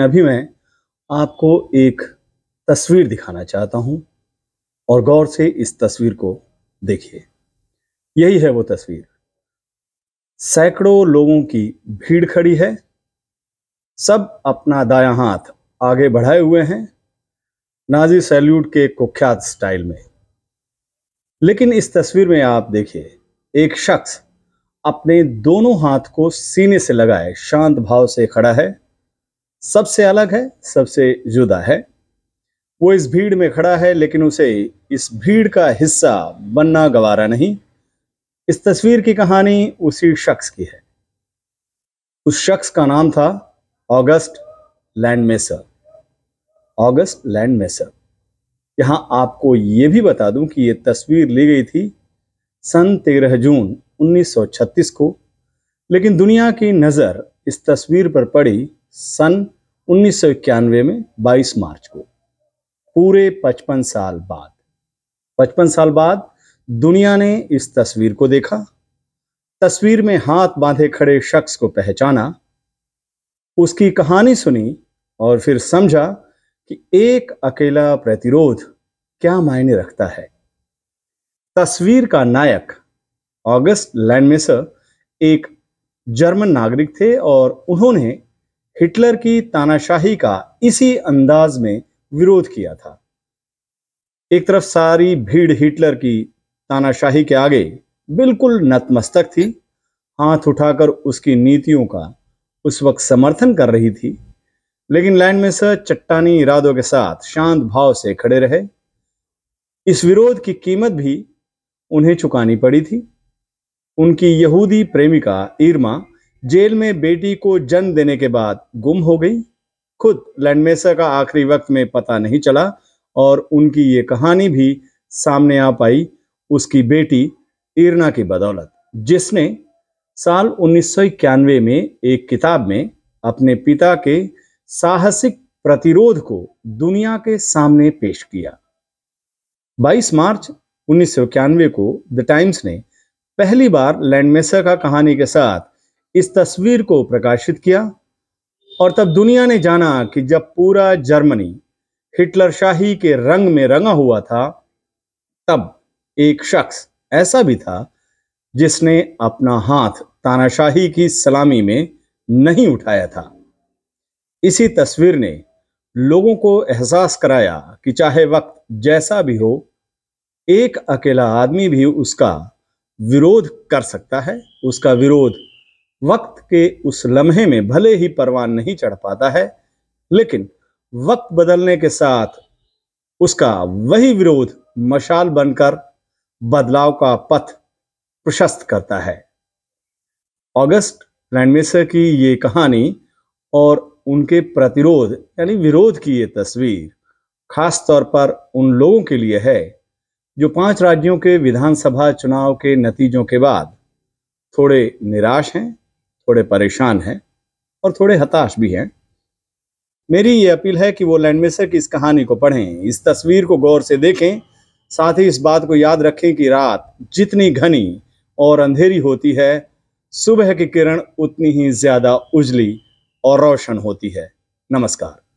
अभी मैं आपको एक तस्वीर दिखाना चाहता हूं और गौर से इस तस्वीर को देखिए यही है वो तस्वीर सैकड़ों लोगों की भीड़ खड़ी है सब अपना दाया हाथ आगे बढ़ाए हुए हैं नाजी सैल्यूट के कुख्यात स्टाइल में लेकिन इस तस्वीर में आप देखिए एक शख्स अपने दोनों हाथ को सीने से लगाए शांत भाव से खड़ा है सबसे अलग है सबसे जुदा है वो इस भीड़ में खड़ा है लेकिन उसे इस भीड़ का हिस्सा बनना गवारा नहीं इस तस्वीर की कहानी उसी शख्स की है उस शख्स का नाम था ऑगस्ट लैंडमेसर ऑगस्ट लैंडमेसर यहां आपको ये भी बता दूं कि ये तस्वीर ली गई थी सन 13 जून 1936 को लेकिन दुनिया की नज़र इस तस्वीर पर पड़ी सन उन्नीस में 22 मार्च को पूरे 55 साल बाद 55 साल बाद दुनिया ने इस तस्वीर को देखा तस्वीर में हाथ बांधे खड़े शख्स को पहचाना उसकी कहानी सुनी और फिर समझा कि एक अकेला प्रतिरोध क्या मायने रखता है तस्वीर का नायक ऑगस्ट लैंडमेसर एक जर्मन नागरिक थे और उन्होंने हिटलर की तानाशाही का इसी अंदाज में विरोध किया था एक तरफ सारी भीड़ हिटलर की तानाशाही के आगे बिल्कुल नतमस्तक थी हाथ उठाकर उसकी नीतियों का उस वक्त समर्थन कर रही थी लेकिन लैंड में सर चट्टानी इरादों के साथ शांत भाव से खड़े रहे इस विरोध की कीमत भी उन्हें चुकानी पड़ी थी उनकी यहूदी प्रेमिका इरमा जेल में बेटी को जन्म देने के बाद गुम हो गई खुद लैंडमेसर का आखिरी वक्त में पता नहीं चला और उनकी ये कहानी भी सामने आ पाई उसकी बेटी इरना की बदौलत जिसने साल उन्नीस में एक किताब में अपने पिता के साहसिक प्रतिरोध को दुनिया के सामने पेश किया 22 मार्च उन्नीस को द टाइम्स ने पहली बार लैंडमेसर का कहानी के साथ इस तस्वीर को प्रकाशित किया और तब दुनिया ने जाना कि जब पूरा जर्मनी हिटलर शाही के रंग में रंगा हुआ था तब एक शख्स ऐसा भी था जिसने अपना हाथ तानाशाही की सलामी में नहीं उठाया था इसी तस्वीर ने लोगों को एहसास कराया कि चाहे वक्त जैसा भी हो एक अकेला आदमी भी उसका विरोध कर सकता है उसका विरोध वक्त के उस लम्हे में भले ही परवान नहीं चढ़ पाता है लेकिन वक्त बदलने के साथ उसका वही विरोध मशाल बनकर बदलाव का पथ प्रशस्त करता है ऑगस्ट लैंडमेसर की ये कहानी और उनके प्रतिरोध यानी विरोध की ये तस्वीर खास तौर पर उन लोगों के लिए है जो पांच राज्यों के विधानसभा चुनाव के नतीजों के बाद थोड़े निराश हैं थोड़े परेशान हैं और थोड़े हताश भी हैं मेरी ये अपील है कि वो लैंडमेसर की इस कहानी को पढ़ें इस तस्वीर को गौर से देखें साथ ही इस बात को याद रखें कि रात जितनी घनी और अंधेरी होती है सुबह की किरण उतनी ही ज़्यादा उजली और रोशन होती है नमस्कार